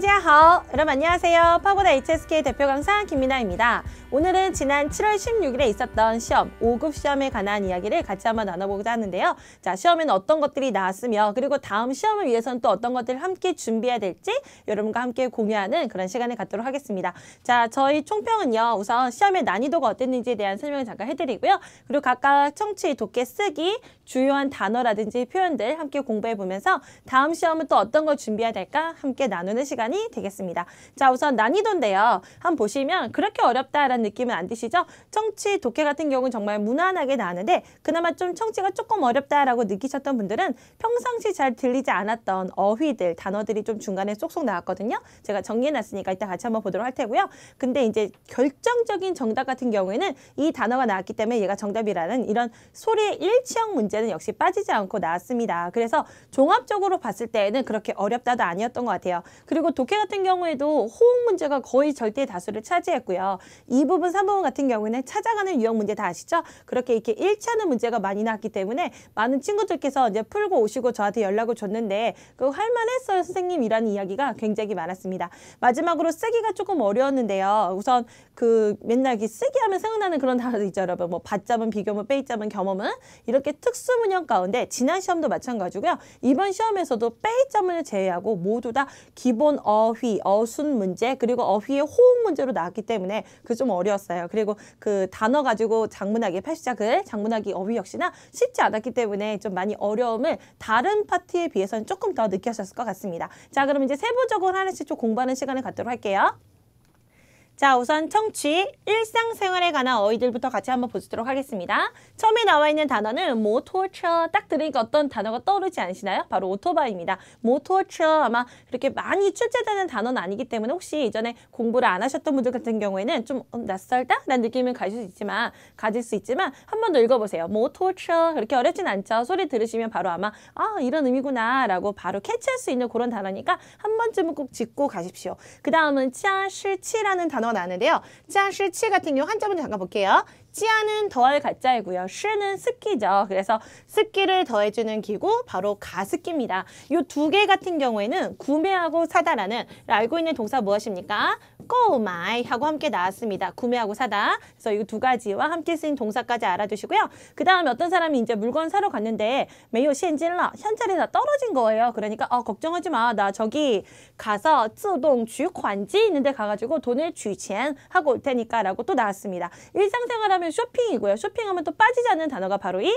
大家好，여러분안녕하세요 파고다 HSK 대표 강사 김민아입니다. 오늘은 지난 7월 16일에 있었던 시험, 5급 시험에 관한 이야기를 같이 한번 나눠보고자 하는데요. 자, 시험에는 어떤 것들이 나왔으며 그리고 다음 시험을 위해서는 또 어떤 것들을 함께 준비해야 될지 여러분과 함께 공유하는 그런 시간을 갖도록 하겠습니다. 자, 저희 총평은요. 우선 시험의 난이도가 어땠는지에 대한 설명을 잠깐 해드리고요. 그리고 각각 청취, 독해, 쓰기, 주요한 단어라든지 표현들 함께 공부해보면서 다음 시험은 또 어떤 걸 준비해야 될까 함께 나누는 시간이 되겠습니다. 자, 우선 난이도인데요. 한번 보시면 그렇게 어렵다라는 나왔다 느낌은 안 드시죠? 청취 독해 같은 경우는 정말 무난하게 나왔는데 그나마 좀 청취가 조금 어렵다라고 느끼셨던 분들은 평상시 잘 들리지 않았던 어휘들, 단어들이 좀 중간에 쏙쏙 나왔거든요. 제가 정리해놨으니까 이따 같이 한번 보도록 할 테고요. 근데 이제 결정적인 정답 같은 경우에는 이 단어가 나왔기 때문에 얘가 정답이라는 이런 소리 의 일치형 문제는 역시 빠지지 않고 나왔습니다. 그래서 종합적으로 봤을 때에는 그렇게 어렵다도 아니었던 것 같아요. 그리고 독해 같은 경우에도 호응 문제가 거의 절대 다수를 차지했고요. 이 2부분, 3부분 같은 경우는 에 찾아가는 유형 문제 다 아시죠? 그렇게 이렇게 일치하는 문제가 많이 나왔기 때문에 많은 친구들께서 이제 풀고 오시고 저한테 연락을 줬는데 그 할만했어요 선생님이라는 이야기가 굉장히 많았습니다. 마지막으로 쓰기가 조금 어려웠는데요. 우선 그 맨날 이렇게 쓰기 하면 생각나는 그런 단어들 있죠 여러분. 뭐 받자문, 비교문, 빼이자문, 겸험은 이렇게 특수 문형 가운데 지난 시험도 마찬가지고요. 이번 시험에서도 빼이자문을 제외하고 모두 다 기본 어휘, 어순 문제 그리고 어휘의 호응 문제로 나왔기 때문에 그좀 어려웠어요. 그리고 그 단어 가지고 장문하기 팔시작을 장문하기 어휘 역시나 쉽지 않았기 때문에 좀 많이 어려움을 다른 파트에 비해서는 조금 더느끼셨을것 같습니다. 자 그럼 이제 세부적으로 하나씩 좀 공부하는 시간을 갖도록 할게요. 자, 우선 청취, 일상생활에 관한 어휘들부터 같이 한번 보시도록 하겠습니다. 처음에 나와 있는 단어는 모토처. 뭐 딱 들으니까 어떤 단어가 떠오르지 않으시나요? 바로 오토바이입니다. 모토처. 뭐 아마 그렇게 많이 출제되는 단어는 아니기 때문에 혹시 이전에 공부를 안 하셨던 분들 같은 경우에는 좀 낯설다? 어, 라는 느낌을 가질 수 있지만, 가질 수 있지만 한 번 더 읽어보세요. 모토처. 뭐 그렇게 어렵진 않죠. 소리 들으시면 바로 아마, 아, 이런 의미구나. 라고 바로 캐치할 수 있는 그런 단어니까 한 번쯤은 꼭 짚고 가십시오. 그 다음은 치아실치라는 단어 단어 나는데요. 짜시, 치 같은 경우 한자 먼저 잠깐 볼게요. 치아는 더할 가짜이고요. 쉬는 습기죠. 그래서 습기를 더해주는 기구 바로 가습기입니다. 이 두 개 같은 경우에는 구매하고 사다라는 알고 있는 동사 무엇입니까? 购买 하고 함께 나왔습니다. 구매하고 사다. 그래서 이 두 가지와 함께 쓰인 동사까지 알아두시고요. 그 다음에 어떤 사람이 이제 물건 사러 갔는데 매이오 시엔질러 현찰이나 떨어진 거예요. 그러니까 어 걱정하지 마. 나 저기 가서 쯔동 주관지 있는데 가가지고 돈을 쥐钱 하고 올 테니까 라고 또 나왔습니다. 일상생활하면 쇼핑이고요. 쇼핑하면 또 빠지지 않는 단어가 바로 이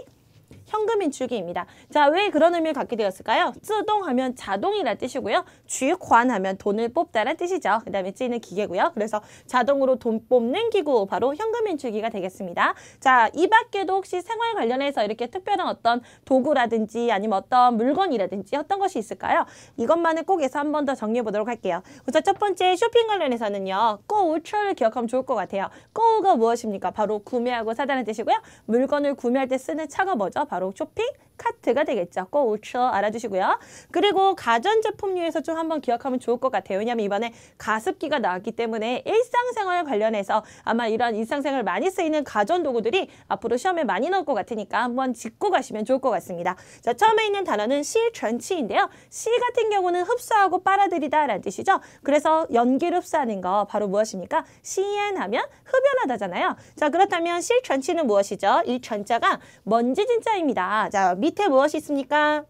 현금 인출기입니다. 자, 왜 그런 의미를 갖게 되었을까요? 쓰동 하면 자동이라는 뜻이고요. 쥐관 하면 돈을 뽑다라는 뜻이죠. 그 다음에 찌는 기계고요. 그래서 자동으로 돈 뽑는 기구, 바로 현금 인출기가 되겠습니다. 자, 이 밖에도 혹시 생활 관련해서 이렇게 특별한 어떤 도구라든지 아니면 어떤 물건이라든지 어떤 것이 있을까요? 이것만은꼭 해서 한 번 더 정리해 보도록 할게요. 우선 첫 번째 쇼핑 관련해서는요. 꼬우처를 기억하면 좋을 것 같아요. 꼬우가 무엇입니까? 바로 구매하고 사다는 뜻이고요. 물건을 구매할 때 쓰는 차가 뭐죠? 바로 바로 쇼핑, 카트가 되겠죠. 꼭 우처 알아주시고요. 그리고 가전제품류에서 좀 한번 기억하면 좋을 것 같아요. 왜냐하면 이번에 가습기가 나왔기 때문에 일상생활 관련해서 아마 이런 일상생활 많이 쓰이는 가전도구들이 앞으로 시험에 많이 나올 것 같으니까 한번 짚고 가시면 좋을 것 같습니다. 자, 처음에 있는 단어는 실전치인데요. 시 같은 경우는 흡수하고 빨아들이다 라는 뜻이죠. 그래서 연기를 흡수하는 거 바로 무엇입니까? 시엔하면 흡연하다잖아요. 자, 그렇다면 실전치는 무엇이죠? 이 전자가 먼지 진짜입니다. 자, 밑 밑에 무엇이 있습니까?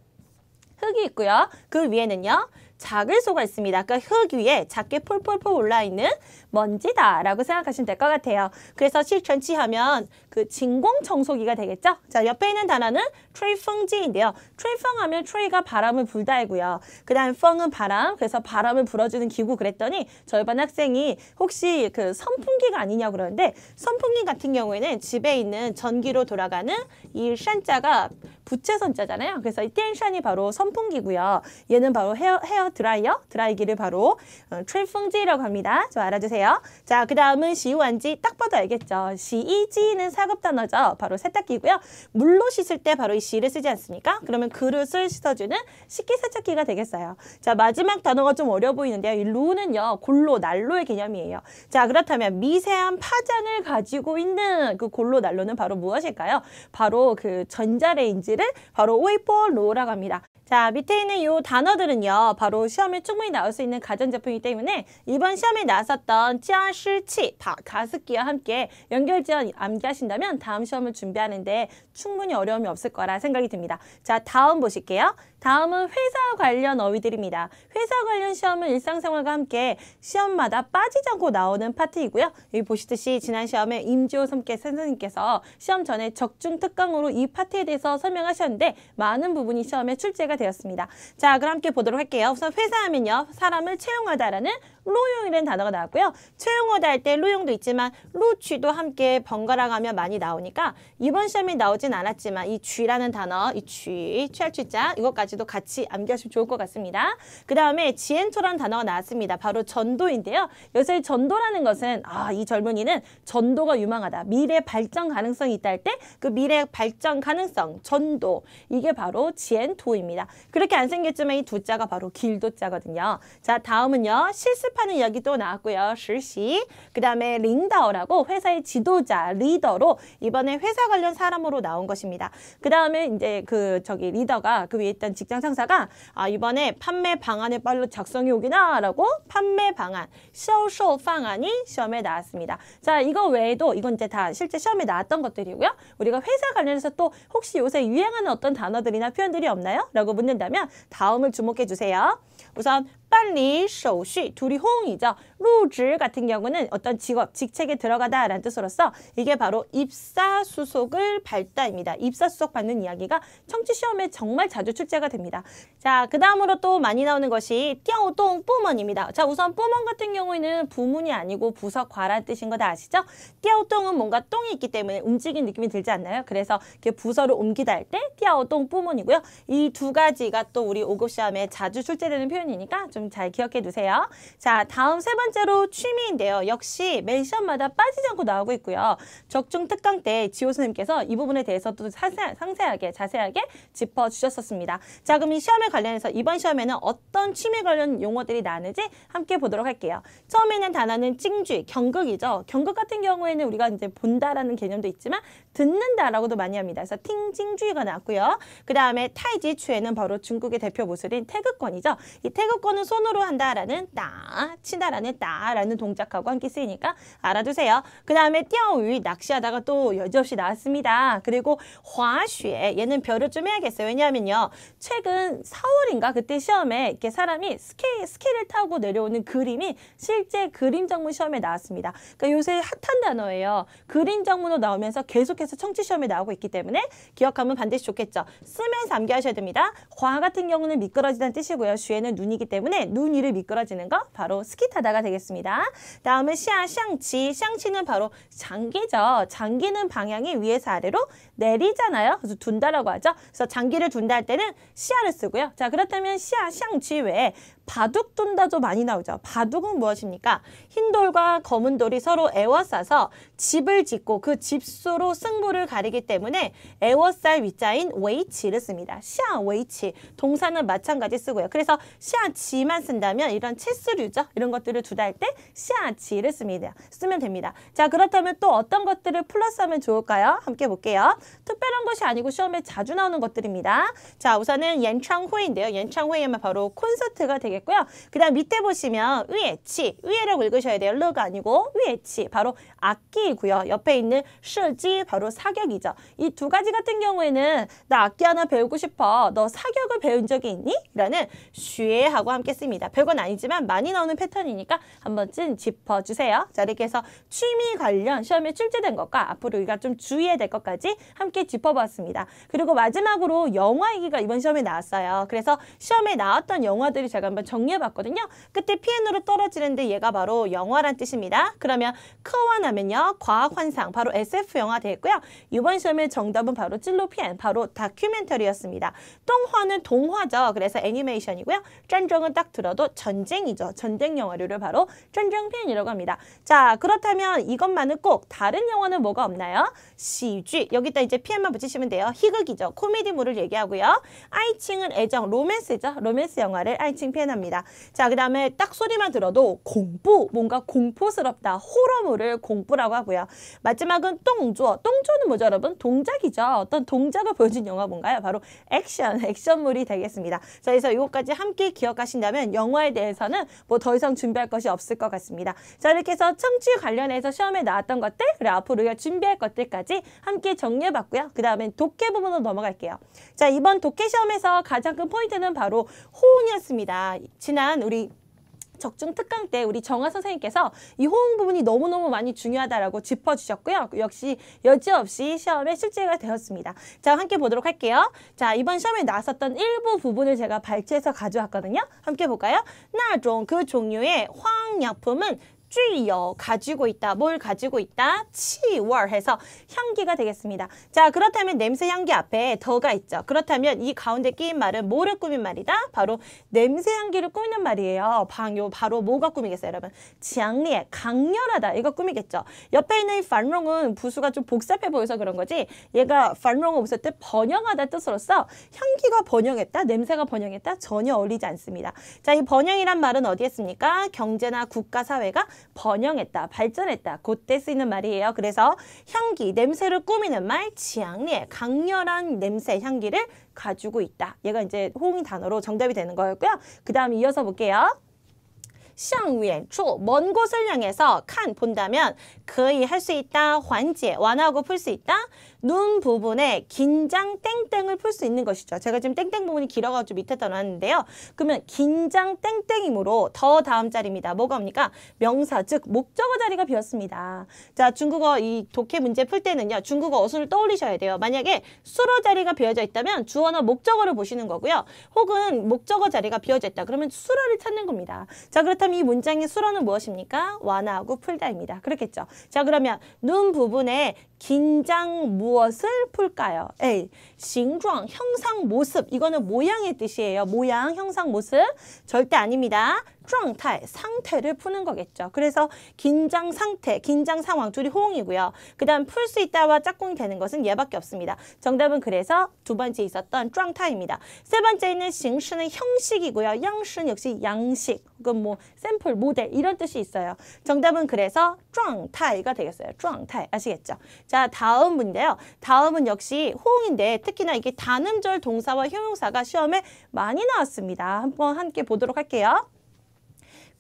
흙이 있고요. 그 위에는요. 작을소가 있습니다. 아까 그러니까 흙 위에 작게 폴폴폴 올라있는 먼지다라고 생각하시면 될 것 같아요. 그래서 실천치하면 그 진공청소기가 되겠죠? 자, 옆에 있는 단어는 트레이펑지인데요. 트레이펑하면 트레이가 바람을 불다이고요. 그 다음 펑은 바람, 그래서 바람을 불어주는 기구 그랬더니 저희 반 학생이 혹시 그 선풍기가 아니냐 그러는데 선풍기 같은 경우에는 집에 있는 전기로 돌아가는 이 샨자가 부채선자잖아요. 그래서 이 텐션이 바로 선풍기고요. 얘는 바로 헤어, 헤어 드라이어, 드라이기를 바로 어, 트레이펑지라고 합니다. 좀 알아주세요. 해주세요. 자, 그 다음은 시우한지 딱 봐도 알겠죠. 시이지는 사급 단어죠. 바로 세탁기고요. 물로 씻을 때 바로 이 시를 쓰지 않습니까? 그러면 그릇을 씻어주는 식기세척기가 되겠어요. 자, 마지막 단어가 좀 어려 보이는데요. 이 루는요. 골로, 난로의 개념이에요. 자, 그렇다면 미세한 파장을 가지고 있는 그 골로, 난로는 바로 무엇일까요? 바로 그 전자레인지를 바로 웨이퍼 로라고 합니다. 자, 밑에 있는 이 단어들은요. 바로 시험에 충분히 나올 수 있는 가전제품이기 때문에 이번 시험에 나왔었던 짜실치, 가습기와 함께 연결지원 암기하신다면 다음 시험을 준비하는데 충분히 어려움이 없을 거라 생각이 듭니다. 자, 다음 보실게요. 다음은 회사 관련 어휘들입니다. 회사 관련 시험은 일상생활과 함께 시험마다 빠지지 않고 나오는 파트이고요. 여기 보시듯이 지난 시험에 임지호 선께 선생님께서 시험 전에 적중 특강으로 이 파트에 대해서 설명하셨는데 많은 부분이 시험에 출제가 되었습니다. 자, 그럼 함께 보도록 할게요. 우선 회사하면요. 사람을 채용하다라는 로용이라는 단어가 나왔고요. 최용어다 할때 로용도 있지만 로취도 함께 번갈아 가며 많이 나오니까 이번 시험에 나오진 않았지만 이 쥐라는 단어, 이 쥐, 취할 취자 이것까지도 같이 암기하시면 좋을 것 같습니다. 그 다음에 지엔초라는 단어가 나왔습니다. 바로 전도인데요. 요새 전도라는 것은 아, 이 젊은이는 전도가 유망하다. 미래 발전 가능성이 있다 할 때 그 미래 발전 가능성, 전도 이게 바로 지엔토입니다. 그렇게 안 생겼지만 이 두 자가 바로 길도자거든요. 자 다음은요. 실습 실습하는 이야기도 나왔고요. 실시. 그 다음에 링다어라고 회사의 지도자, 리더로 이번에 회사 관련 사람으로 나온 것입니다. 그 다음에 이제 그 저기 리더가 그 위에 있던 직장 상사가 아, 이번에 판매 방안을 빨리 작성이 오기나라고 판매 방안, 쇼쇼 방안이 시험에 나왔습니다. 자, 이거 외에도 이건 이제 다 실제 시험에 나왔던 것들이고요. 우리가 회사 관련해서 또 혹시 요새 유행하는 어떤 단어들이나 표현들이 없나요? 라고 묻는다면 다음을 주목해 주세요. 우선 빨리 쇼시 두리홍이죠. 루즈 같은 경우는 어떤 직업, 직책에 들어가다라는 뜻으로서 이게 바로 입사수속을 발다입니다 입사수속 받는 이야기가 청취 시험에 정말 자주 출제가 됩니다. 자, 그 다음으로 또 많이 나오는 것이 띠아오동 뿌먼입니다. 자, 우선 뿌먼 같은 경우에는 부문이 아니고 부서과란 뜻인 거 다 아시죠? 띠아오동은 뭔가 똥이 있기 때문에 움직인 느낌이 들지 않나요? 그래서 이렇게 부서를 옮기다 할때 띠아오동 뿌먼이고요. 이 두 가지가 또 우리 오급 시험에 자주 출제되는 표현이니까 좀 좀잘 기억해 두세요. 자, 다음 세 번째로 취미인데요. 역시 매 시험마다 빠지지 않고 나오고 있고요. 적중 특강 때 지호 선생님께서 이 부분에 대해서도 사세 상세하게 자세하게 짚어주셨었습니다. 자, 그럼 이 시험에 관련해서 이번 시험에는 어떤 취미 관련 용어들이 나왔는지 함께 보도록 할게요. 처음에는 단어는 찡쥐, 경극이죠. 경극 같은 경우에는 우리가 이제 본다라는 개념도 있지만 듣는다라고도 많이 합니다. 그래서 팅징주의가 나왔고요. 그 다음에 타이지추에는 바로 중국의 대표 무술인 태극권이죠. 이 태극권은 손으로 한다라는 따, 친다라는 따라는 동작하고 함께 쓰이니까 알아두세요. 그 다음에 띄어위 낚시하다가 또 여지없이 나왔습니다. 그리고 화쉐 얘는 별을 좀 해야겠어요. 왜냐하면요. 최근 4월인가 그때 시험에 이렇게 사람이 스키, 스키를 타고 내려오는 그림이 실제 그림 작문 시험에 나왔습니다. 그러니까 요새 핫한 단어예요. 그림 작문으로 나오면서 계속 계속해서 청취 시험에 나오고 있기 때문에 기억하면 반드시 좋겠죠. 쓰면서 암기하셔야 됩니다. 과 같은 경우는 미끄러지다는 뜻이고요. 주에는 눈이기 때문에 눈 위를 미끄러지는 거 바로 스키타다가 되겠습니다. 다음은 시아, 샹치. 샹치는 바로 장기죠. 장기는 방향이 위에서 아래로 내리잖아요. 그래서 둔다라고 하죠. 그래서 장기를 둔다 할 때는 시아를 쓰고요. 자 그렇다면 시아, 샹치 외에 바둑 둔다도 많이 나오죠. 바둑은 무엇입니까? 흰 돌과 검은 돌이 서로 에워싸서 집을 짓고 그 집수로 승부를 가리기 때문에 에워쌀 위자인 웨이치를 씁니다. 시아 웨이치 동사는 마찬가지 쓰고요. 그래서 시아지만 쓴다면 이런 체스류죠. 이런 것들을 두 달 때시아지를 씁니다. 쓰면 됩니다. 자 그렇다면 또 어떤 것들을 플러스하면 좋을까요? 함께 볼게요. 특별한 것이 아니고 시험에 자주 나오는 것들입니다. 자 우선은 연창회인데요. 연창회에만 바로 콘서트가 되게 되겠고요. 그 다음 밑에 보시면 위에치, 위에라고 읽으셔야 돼요. 르가 아니고 위에치, 바로 악기이고요. 옆에 있는 슈지, 바로 사격이죠. 이 두 가지 같은 경우에는 나 악기 하나 배우고 싶어. 너 사격을 배운 적이 있니? 라는 슈에하고 함께 씁니다. 별건 아니지만 많이 나오는 패턴이니까 한 번쯤 짚어주세요. 자, 이렇게 해서 취미 관련 시험에 출제된 것과 앞으로 우리가 좀 주의해야 될 것까지 함께 짚어봤습니다. 그리고 마지막으로 영화 얘기가 이번 시험에 나왔어요. 그래서 시험에 나왔던 영화들이 제가 한번 한번 정리해봤거든요. 그때 피엔으로 떨어지는데 얘가 바로 영화란 뜻입니다. 그러면 커와 하면요 과학 환상 바로 SF 영화 되겠고요. 이번 시험의 정답은 바로 찔로 피엔 바로 다큐멘터리였습니다. 똥화는 동화죠. 그래서 애니메이션이고요. 전쟁은 딱 들어도 전쟁이죠. 전쟁 영화류를 바로 전쟁 피엔이라고 합니다. 자 그렇다면 이것만은 꼭 다른 영화는 뭐가 없나요? 시쥐 여기다 이제 피엔만 붙이시면 돼요. 희극이죠. 코미디물을 얘기하고요. 아이칭은 애정 로맨스죠. 로맨스 영화를 아이칭 피엔 표현합니다. 자, 그 다음에 딱 소리만 들어도 공포, 뭔가 공포스럽다, 호러물을 공포라고 하고요. 마지막은 똥조, 똥조는 뭐죠 여러분? 동작이죠. 어떤 동작을 보여준 영화 뭔가요? 바로 액션, 액션물이 되겠습니다. 자, 그래서 이것까지 함께 기억하신다면 영화에 대해서는 뭐 더 이상 준비할 것이 없을 것 같습니다. 자, 이렇게 해서 청취 관련해서 시험에 나왔던 것들, 그리고 앞으로 우리가 준비할 것들까지 함께 정리해봤고요. 그 다음엔 독해 부분으로 넘어갈게요. 자, 이번 독해 시험에서 가장 큰 포인트는 바로 호응이었습니다. 지난 우리 적중 특강 때 우리 정아 선생님께서 이 호응 부분이 너무너무 많이 중요하다라고 짚어주셨고요. 역시 여지없이 시험에 실제가 되었습니다. 자, 함께 보도록 할게요. 자, 이번 시험에 나왔었던 일부 부분을 제가 발췌해서 가져왔거든요. 함께 볼까요? 나종 그 종류의 화학약품은 쥐요 가지고 있다. 뭘 가지고 있다? 치월 해서 향기가 되겠습니다. 자 그렇다면 냄새 향기 앞에 더가 있죠. 그렇다면 이 가운데 끼인 말은 뭐를 꾸민 말이다? 바로 냄새 향기를 꾸미는 말이에요. 방요 바로 뭐가 꾸미겠어요 여러분? 지앙리에 강렬하다 이거 꾸미겠죠. 옆에 있는 이 반롱은 부수가 좀 복잡해 보여서 그런 거지 얘가 반롱은 없을 때 번영하다 뜻으로써 향기가 번영했다 냄새가 번영했다 전혀 어울리지 않습니다. 자 이 번영이란 말은 어디에 있습니까 경제나 국가 사회가 번영했다, 발전했다. 그때 쓰이는 말이에요. 그래서 향기, 냄새를 꾸미는 말, 지향리, 에 강렬한 냄새, 향기를 가지고 있다. 얘가 이제 호응 단어로 정답이 되는 거였고요. 그 다음 이어서 볼게요. 샹위엔 초먼 곳을 향해서 칸 본다면 거의 할 수 있다, 환제 완화하고 풀 수 있다. 눈 부분에 긴장 땡땡을 풀 수 있는 것이죠. 제가 지금 땡땡 부분이 길어가지고 밑에다 놨는데요. 그러면 긴장 땡땡이므로 더 다음 자리입니다. 뭐가 옵니까? 명사 즉 목적어 자리가 비었습니다. 자 중국어 이 독해 문제 풀 때는요. 중국어 어순을 떠올리셔야 돼요. 만약에 수로 자리가 비어져 있다면 주어나 목적어를 보시는 거고요. 혹은 목적어 자리가 비어져 있다. 그러면 수로를 찾는 겁니다. 자 그렇다면 이 문장의 수로는 무엇입니까? 완화하고 풀다입니다. 그렇겠죠. 자 그러면 눈 부분에 긴장 무엇을 풀까요? A. 싱状, 형상, 모습. 이거는 모양의 뜻이에요. 모양, 형상, 모습. 절대 아닙니다. 状态, 상태를 푸는 거겠죠. 그래서 긴장 상태, 긴장 상황, 둘이 호응이고요. 그 다음 풀 수 있다와 짝꿍이 되는 것은 얘밖에 없습니다. 정답은 그래서 두 번째 있었던状态입니다. 세 번째는 있 싱시는 형식이고요. 양식 역시 양식, 그건 뭐 샘플, 모델 이런 뜻이 있어요. 정답은 그래서 状이가 되겠어요. 状态 아시겠죠? 자, 다음 문제요. 다음은 역시 호응인데 특히나 이게 단음절 동사와 형용사가 시험에 많이 나왔습니다. 한번 함께 보도록 할게요.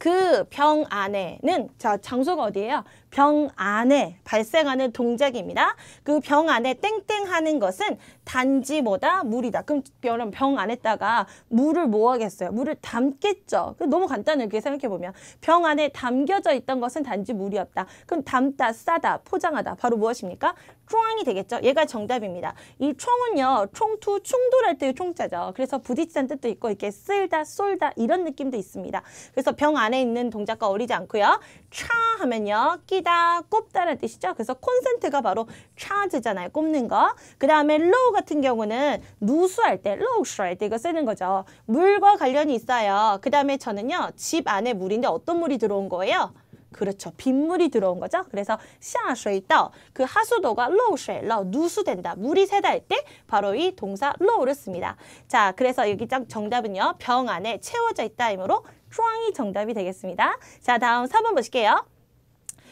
그병 안에는 자 장소가 어디예요? 병 안에 발생하는 동작입니다. 그 병 안에 땡땡 하는 것은 단지 보다 물이다. 그럼 여러병 안에다가 물을 뭐 하겠어요? 물을 담겠죠. 그 너무 간단하게 생각해보면 병 안에 담겨져 있던 것은 단지 물이었다. 그럼 담다, 싸다, 포장하다 바로 무엇입니까? 총항이 되겠죠. 얘가 정답입니다. 이 총은요. 총투, 충돌할 때의 총자죠. 그래서 부딪히는 뜻도 있고 이렇게 쓸다, 쏠다 이런 느낌도 있습니다. 그래서 병 안에 있는 동작과 어리지 않고요. 차 하면요. 끼다, 꼽다라는 뜻이죠. 그래서 콘센트가 바로 차지잖아요. 꼽는 거. 그 다음에 로우 같은 경우는 누수할 때, 로우할 때 이거 쓰는 거죠. 물과 관련이 있어요. 그 다음에 저는요. 집 안에 물인데 어떤 물이 들어온 거예요? 그렇죠. 빗물이 들어온 거죠. 그래서 샤쉐이떠그 하수도가 로쉐러 누수된다. 물이 새다 할때 바로 이 동사 로를 씁니다. 자, 그래서 여기 정답은요. 병 안에 채워져 있다이므로 쫑이 정답이 되겠습니다. 자, 다음 3번 보실게요.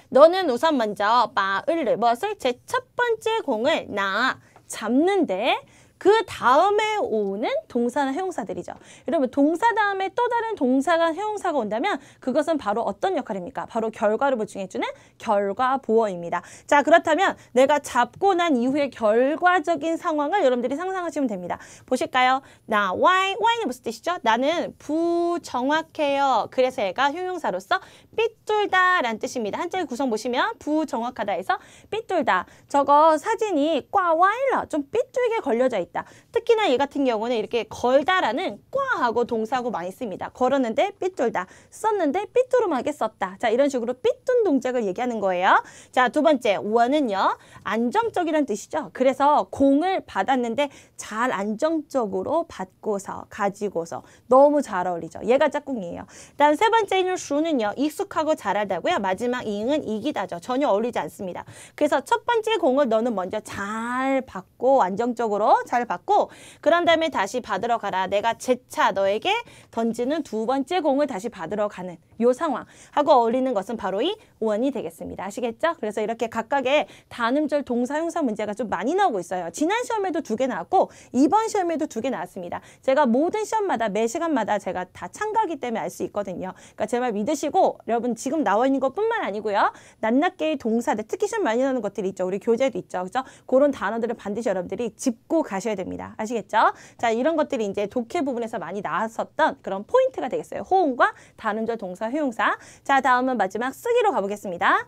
너는 우선 먼저 마을 무엇을 제 첫 번째 공을 나 잡는데 그 다음에 오는 동사나 형용사들이죠. 여러분 동사 다음에 또 다른 동사가 형용사가 온다면 그것은 바로 어떤 역할입니까? 바로 결과를 보충해주는 결과 보어입니다. 자 그렇다면 내가 잡고 난 이후의 결과적인 상황을 여러분들이 상상하시면 됩니다. 보실까요? 나 why, why는 무슨 뜻이죠? 나는 부정확해요. 그래서 얘가 형용사로서 삐뚤다란 뜻입니다. 한자의 구성 보시면 부정확하다에서 삐뚤다. 저거 사진이 꽈와일라좀 삐뚤게 걸려져 있다. 특히나 얘 같은 경우는 이렇게 걸다라는 꽈하고 동사하고 많이 씁니다. 걸었는데 삐뚤다. 썼는데 삐뚤음하게 썼다. 자 이런 식으로 삐뚤 동작을 얘기하는 거예요. 자 두 번째 원은요 안정적이란 뜻이죠. 그래서 공을 받았는데 잘 안정적으로 받고서 가지고서 너무 잘 어울리죠. 얘가 짝꿍이에요. 다음 세 번째는 수는요 익숙 똑똑하고 잘하다고요. 마지막 이응은 이기다죠. 전혀 어울리지 않습니다. 그래서 첫 번째 공을 너는 먼저 잘 받고 안정적으로 잘 받고 그런 다음에 다시 받으러 가라. 내가 재차 너에게 던지는 두 번째 공을 다시 받으러 가는 요 상황하고 어울리는 것은 바로 이 원이 되겠습니다. 아시겠죠? 그래서 이렇게 각각의 단음절 동사 형사 문제가 좀 많이 나오고 있어요. 지난 시험에도 두 개 나왔고 이번 시험에도 두 개 나왔습니다. 제가 모든 시험마다 매 시간마다 제가 다 참가하기 때문에 알 수 있거든요. 그러니까 제 말 믿으시고 여러분 지금 나와 있는 것뿐만 아니고요. 낱낱개의 동사들 특히 시험 많이 나오는 것들이 있죠. 우리 교재도 있죠. 그죠? 그런 단어들을 반드시 여러분들이 짚고 가셔야 됩니다. 아시겠죠? 자 이런 것들이 이제 독해 부분에서 많이 나왔었던 그런 포인트가 되겠어요. 호응과 단음절 동사 회용사. 자, 다음은 마지막 쓰기로 가보겠습니다.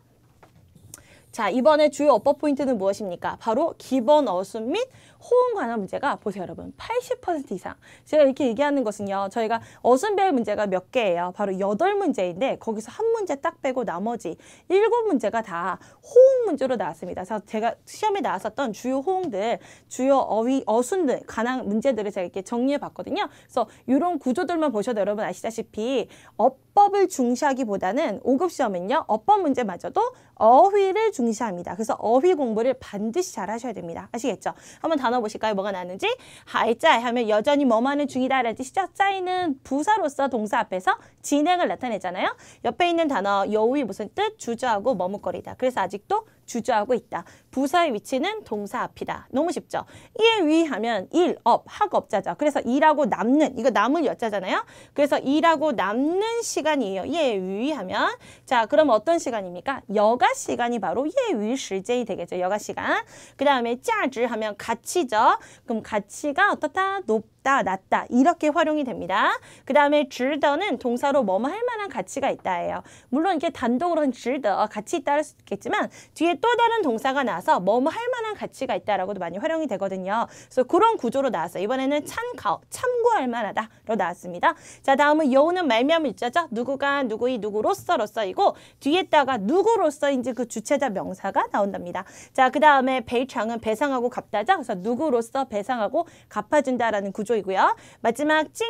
자, 이번에 주요 어법 포인트는 무엇입니까? 바로 기본 어순 및 호응 관한 문제가 보세요, 여러분. 80% 이상. 제가 이렇게 얘기하는 것은요. 저희가 어순별 문제가 몇 개예요. 바로 여덟 문제인데 거기서 한 문제 딱 빼고 나머지 일곱 문제가 다 호응 문제로 나왔습니다. 그래서 제가 시험에 나왔었던 주요 호응들, 주요 어휘, 어순들, 관한 문제들을 제가 이렇게 정리해 봤거든요. 그래서 이런 구조들만 보셔도 여러분 아시다시피 어법을 중시하기보다는 오급 시험은요. 어법 문제마저도 어휘를 중시합니다. 그래서 어휘 공부를 반드시 잘 하셔야 됩니다. 아시겠죠? 한번 단어 보실까요? 뭐가 나왔는지 할자 하면 여전히 뭐하는 중이다 라는 뜻이죠. 짜이는 부사로서 동사 앞에서 진행을 나타내잖아요 옆에 있는 단어 여우이 무슨 뜻? 주저하고 머뭇거리다. 그래서 아직도 주저하고 있다. 부사의 위치는 동사 앞이다. 너무 쉽죠? 일 위하면 일, 업, 학업자죠. 그래서 일하고 남는, 이거 남을 여자잖아요. 그래서 일하고 남는 시간이에요. 예 위하면. 자, 그럼 어떤 시간입니까? 여가 시간이 바로 예위 실제이 되겠죠. 여가 시간. 그 다음에 짜즈 하면 가치죠. 그럼 가치가 어떻다? 높다. 높다, 낮다 이렇게 활용이 됩니다. 그 다음에 줄더는 동사로 뭐뭐 할 만한 가치가 있다예요. 물론 이렇게 단독으로는 줄더 같이 어, 있다 할 수 있겠지만 뒤에 또 다른 동사가 나와서 뭐뭐 할 만한 가치가 있다라고도 많이 활용이 되거든요. 그래서 그런 구조로 나왔어요. 이번에는 참가, 참고할 만하다로 나왔습니다. 자 다음은 여우는 말미암을 있자죠. 누구가 누구이 누구로서로서이고 뒤에다가 누구로서인지 그 주체자 명사가 나온답니다. 자그 다음에 배창은 배상하고 갚다죠. 그래서 누구로서 배상하고 갚아준다라는 구조 구조이고요. 마지막 찡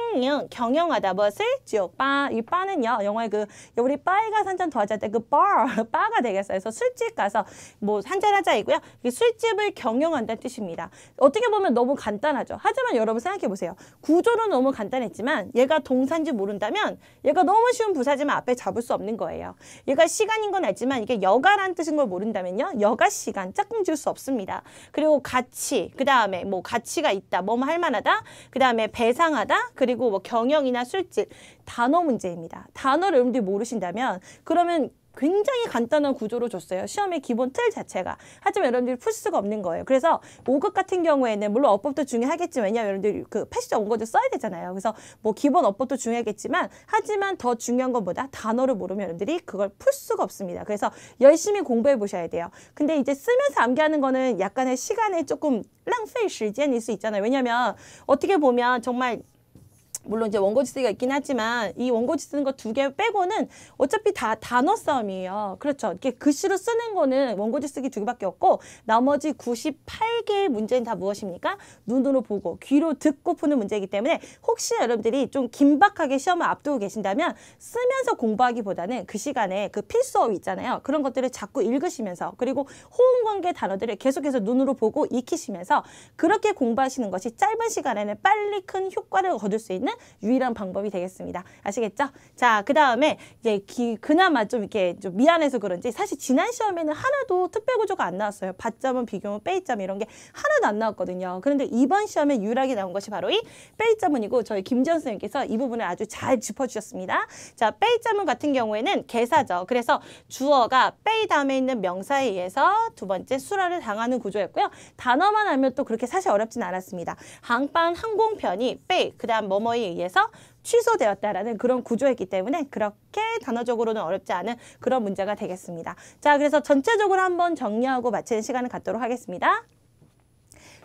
경영하다 벗을 지옥 바. 이 바는요. 영어의 그 우리 바에가 산잔 더하자 때그 바, 바가 되겠어요. 그래서 술집 가서 뭐산잔하자이고요 술집을 경영한다는 뜻입니다. 어떻게 보면 너무 간단하죠. 하지만 여러분 생각해 보세요. 구조는 너무 간단했지만 얘가 동사인지 모른다면 얘가 너무 쉬운 부사지만 앞에 잡을 수 없는 거예요. 얘가 시간인 건 알지만 이게 여가란 뜻인 걸 모른다면요. 여가 시간 짝꿍 지을 수 없습니다. 그리고 가치, 그 다음에 뭐 가치가 있다, 뭐뭐 할 만하다. 그다음에 배상하다 그리고 뭐 경영이나 술집 단어 문제입니다. 단어를 여러분들이 모르신다면 그러면 굉장히 간단한 구조로 줬어요. 시험의 기본 틀 자체가. 하지만 여러분들이 풀 수가 없는 거예요. 그래서 5급 같은 경우에는 물론 어법도 중요하겠지만 왜냐하면 여러분들이 그 패시적 원고도 써야 되잖아요. 그래서 뭐 기본 어법도 중요하겠지만 하지만 더 중요한 것보다 단어를 모르면 여러분들이 그걸 풀 수가 없습니다. 그래서 열심히 공부해 보셔야 돼요. 근데 이제 쓰면서 암기하는 거는 약간의 시간에 조금 랑 낭패 시간일 수 있잖아요. 왜냐면 어떻게 보면 정말 물론 이제 원고지쓰기가 있긴 하지만 이 원고지 쓰는 거 두 개 빼고는 어차피 다 단어 싸움이에요. 그렇죠. 이렇게 글씨로 쓰는 거는 원고지 쓰기 두 개밖에 없고 나머지 98개의 문제는 다 무엇입니까? 눈으로 보고 귀로 듣고 푸는 문제이기 때문에 혹시 여러분들이 좀 긴박하게 시험을 앞두고 계신다면 쓰면서 공부하기보다는 그 시간에 그 필수어 있잖아요. 그런 것들을 자꾸 읽으시면서 그리고 호응 관계 단어들을 계속해서 눈으로 보고 익히시면서 그렇게 공부하시는 것이 짧은 시간에는 빨리 큰 효과를 얻을 수 있는 있는 유일한 방법이 되겠습니다. 아시겠죠? 자, 그 다음에 이제 기, 그나마 좀 이렇게 좀 미안해서 그런지 사실 지난 시험에는 하나도 특별구조가 안 나왔어요. 받점은 비교문 빼이점 이런 게 하나도 안 나왔거든요. 그런데 이번 시험에 유일하게 나온 것이 바로 이빼이점은이고 저희 김지현 선생님께서 이 부분을 아주 잘 짚어주셨습니다. 자, 빼이점은 같은 경우에는 개사죠. 그래서 주어가 빼이 다음에 있는 명사에 의해서 두 번째 수라를 당하는 구조였고요. 단어만 알면 또 그렇게 사실 어렵진 않았습니다. 항반 항공편이 빼, 그 다음 뭐뭐이 절차에 의해서 취소되었다라는 그런 구조였기 때문에 그렇게 단어적으로는 어렵지 않은 그런 문제가 되겠습니다. 자, 그래서 전체적으로 한번 정리하고 마치는 시간을 갖도록 하겠습니다.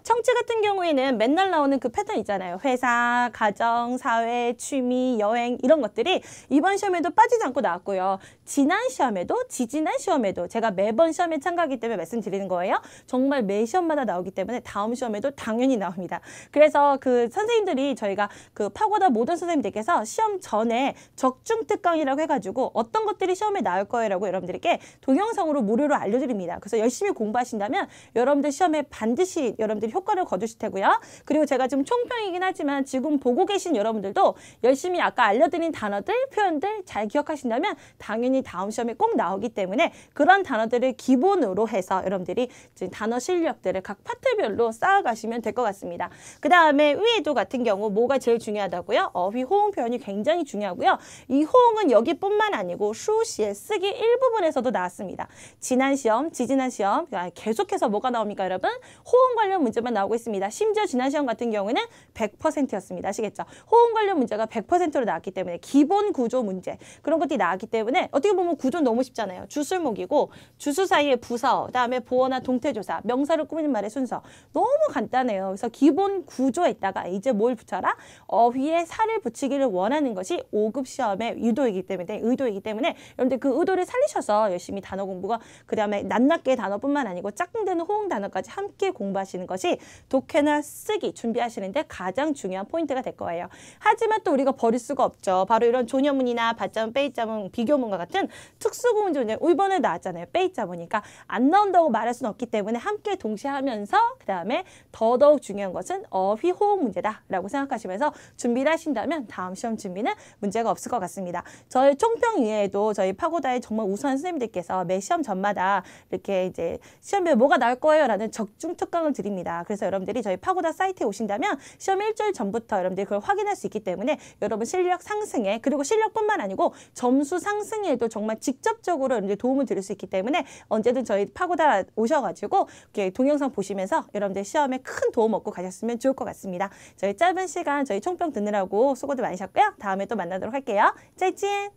청취 같은 경우에는 맨날 나오는 그 패턴 있잖아요. 회사, 가정, 사회, 취미, 여행 이런 것들이 이번 시험에도 빠지지 않고 나왔고요. 지난 시험에도, 지지난 시험에도 제가 매번 시험에 참가하기 때문에 말씀드리는 거예요. 정말 매 시험마다 나오기 때문에 다음 시험에도 당연히 나옵니다. 그래서 그 선생님들이 저희가 그 파고다 모든 선생님들께서 시험 전에 적중 특강이라고 해가지고 어떤 것들이 시험에 나올 거예요라고 여러분들에게 동영상으로 무료로 알려드립니다. 그래서 열심히 공부하신다면 여러분들 시험에 반드시 여러분들이 효과를 거두실 테고요. 그리고 제가 지금 총평이긴 하지만 지금 보고 계신 여러분들도 열심히 아까 알려드린 단어들, 표현들 잘 기억하신다면 당연히 다음 시험에 꼭 나오기 때문에 그런 단어들을 기본으로 해서 여러분들이 단어 실력들을 각 파트별로 쌓아가시면 될 것 같습니다. 그 다음에 위에도 같은 경우 뭐가 제일 중요하다고요? 어휘, 호응 표현이 굉장히 중요하고요. 이 호응은 여기뿐만 아니고 수시에 쓰기 일부분에서도 나왔습니다. 지난 시험, 지지난 시험 아, 계속해서 뭐가 나옵니까 여러분? 호응 관련 문제만 문제만 나오고 있습니다. 심지어 지난 시험 같은 경우에는 100%였습니다. 아시겠죠? 호응 관련 문제가 100%로 나왔기 때문에 기본 구조 문제 그런 것들이 나왔기 때문에 어떻게 보면 구조 너무 쉽잖아요. 주술목이고 주술 사이에 부서 그다음에 보어나 동태조사, 명사를 꾸미는 말의 순서 너무 간단해요. 그래서 기본 구조에다가 이제 뭘 붙여라? 어휘에 살을 붙이기를 원하는 것이 5급 시험의 유도이기 때문에 의도이기 때문에 여러분들 그 의도를 살리셔서 열심히 단어 공부가 그다음에 낱낱개 단어뿐만 아니고 짝꿍되는 호응 단어까지 함께 공부하시는 것이 것이 독해나 쓰기 준비하시는데 가장 중요한 포인트가 될 거예요. 하지만 또 우리가 버릴 수가 없죠. 바로 이런 존녀문이나 받자문, 빼이자문, 비교문과 같은 특수고문 조녀 이번에 나왔잖아요. 빼이자문이니까 안 나온다고 말할 수는 없기 때문에 함께 동시에 하면서 그 다음에 더더욱 중요한 것은 어휘 호흡 문제다라고 생각하시면서 준비를 하신다면 다음 시험 준비는 문제가 없을 것 같습니다. 저희 총평 이외에도 저희 파고다의 정말 우수한 선생님들께서 매 시험 전마다 이렇게 이제 시험에 뭐가 나올 거예요 라는 적중 특강을 드립니다. 있 그래서 여러분들이 저희 파고다 사이트에 오신다면 시험 일주일 전부터 여러분들이 그걸 확인할 수 있기 때문에 여러분 실력 상승에 그리고 실력뿐만 아니고 점수 상승에도 정말 직접적으로 여러분들 도움을 드릴 수 있기 때문에 언제든 저희 파고다 오셔가지고 이렇게 동영상 보시면서 여러분들 시험에 큰 도움 얻고 가셨으면 좋을 것 같습니다. 저희 짧은 시간 저희 총평 듣느라고 수고들 많으셨고요. 다음에 또 만나도록 할게요. 짜이찐!